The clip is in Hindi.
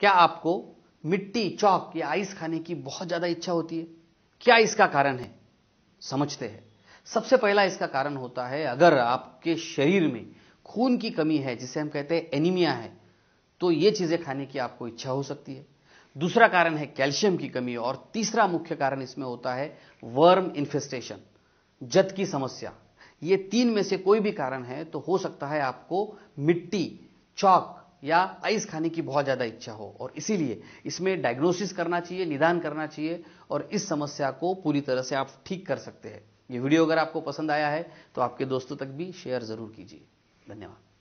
क्या आपको मिट्टी चौक या आइस खाने की बहुत ज्यादा इच्छा होती है क्या इसका कारण है समझते हैं सबसे पहला इसका कारण होता है अगर आपके शरीर में खून की कमी है जिसे हम कहते हैं एनीमिया है तो ये चीजें खाने की आपको इच्छा हो सकती है दूसरा कारण है कैल्शियम की कमी और तीसरा मुख्य कारण इसमें होता है वर्म इन्फेस्टेशन जत की समस्या ये तीन में से कोई भी कारण है तो हो सकता है आपको मिट्टी चौक या आइस खाने की बहुत ज़्यादा इच्छा हो और इसीलिए इसमें डायग्नोसिस करना चाहिए निदान करना चाहिए और इस समस्या को पूरी तरह से आप ठीक कर सकते हैं ये वीडियो अगर आपको पसंद आया है तो आपके दोस्तों तक भी शेयर ज़रूर कीजिए धन्यवाद